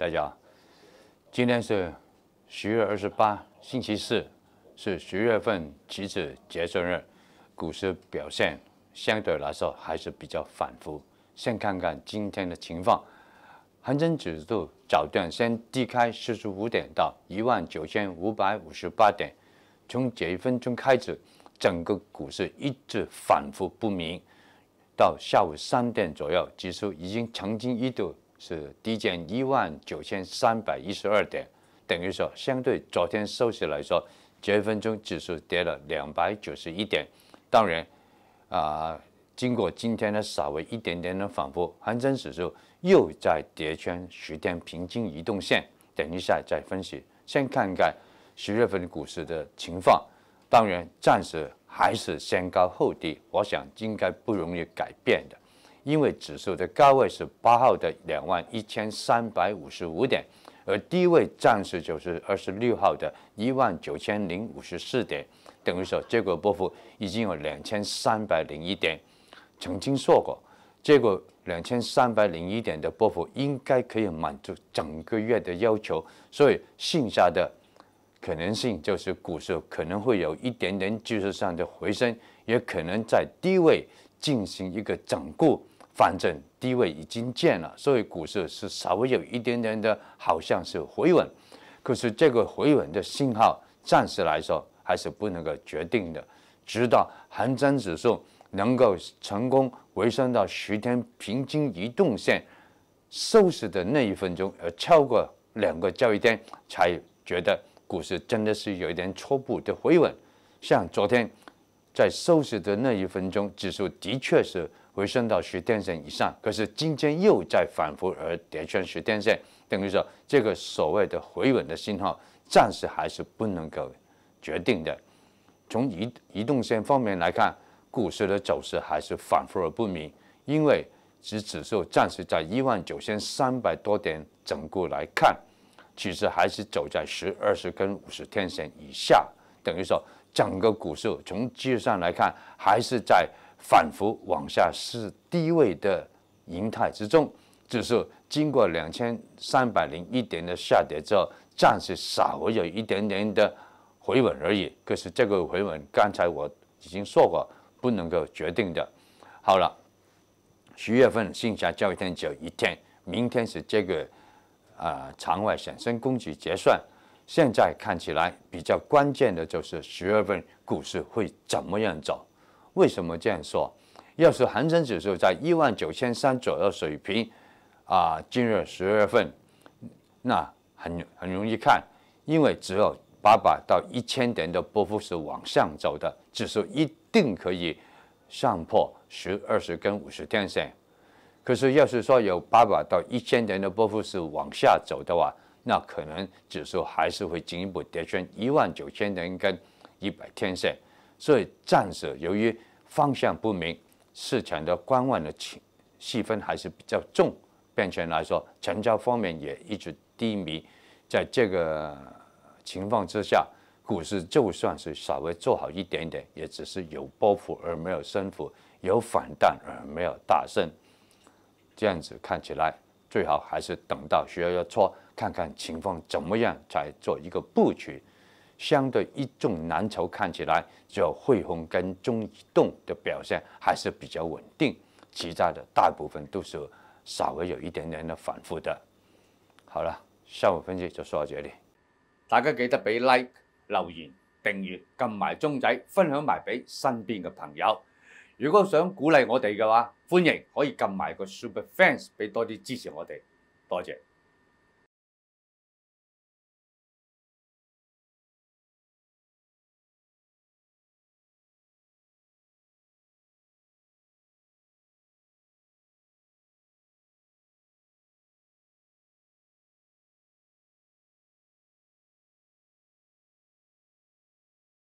大家好，今天是十月二十八，星期四，是十月份期指结算日，股市表现相对来说还是比较反复。先看看今天的情况，恒生指数早段先低开四十五点到一万九千五百五十八点，从这一分钟开始，整个股市一直反复不明，到下午三点左右指数已经曾经一度。是低减一万九千三百一十二点，等于说相对昨天收市来说，九月份指数跌了两百九十一点。当然，啊，经过今天的稍微一点点的反复，恒生指数又在跌穿十天平均移动线。等一下再分析，先看看十月份股市的情况。当然，暂时还是先高后低，我想应该不容易改变的。因为指数的高位是八号的两万一千三百五十五点，而低位暂时就是二十六号的一万九千零五十四点，等于说，这个波幅已经有两千三百零一点。曾经说过，这个两千三百零一点的波幅应该可以满足整个月的要求，所以剩下的可能性就是股市可能会有一点点技术上的回升，也可能在低位进行一个整固。反正低位已经见了，所以股市是稍微有一点点的好像是回稳，可是这个回稳的信号，暂时来说还是不能够决定的，直到恒生指数能够成功回升到十天平均移动线收市的那一分钟，而超过两个交易天，才觉得股市真的是有一点初步的回稳，像昨天。在收市的那一分钟，指数的确是回升到十天线以上，可是今天又在反复而跌穿十天线，等于说这个所谓的回稳的信号暂时还是不能够决定的。从移移动线方面来看，股市的走势还是反复而不明，因为指指数暂时在一万九千三百多点整固来看，其实还是走在十、二十跟五十天线以下，等于说。整个股市从技术上来看，还是在反复往下是低位的形态之中，只是经过两千三百零一点的下跌之后，暂时稍微有一点点的回稳而已。可是这个回稳，刚才我已经说过，不能够决定的。好了，十月份剩下交易天只有一天，明天是这个啊场外衍生工具结算。现在看起来比较关键的就是十月份股市会怎么样走？为什么这样说？要是恒生指数在一万九千三左右水平，啊，进入十月份，那很很容易看，因为只有八百到一千点的波幅是往上走的，指数一定可以上破十、二十跟五十天线。可是要是说有八百到一千点的波幅是往下走的话，那可能指数还是会进一步跌穿一万九千点跟一百天线，所以暂时由于方向不明，市场的观望的情气氛还是比较重，变成来说，成交方面也一直低迷，在这个情况之下，股市就算是稍微做好一点点，也只是有波幅而没有升幅，有反弹而没有大升，这样子看起来。最好还是等到十月初看看情况怎么样，才做一个布局。相对一众蓝筹看起来，只有汇丰跟中移动的表现还是比较稳定，其他的大部分都是稍微有一点点的反复的。好了，下午分析就说到这里，大家记得俾 like、留言、订阅、揿埋钟仔、分享埋俾身边嘅朋友。如果想鼓勵我哋嘅話，歡迎可以撳埋個 Super Fans 俾多啲支持我哋，多謝。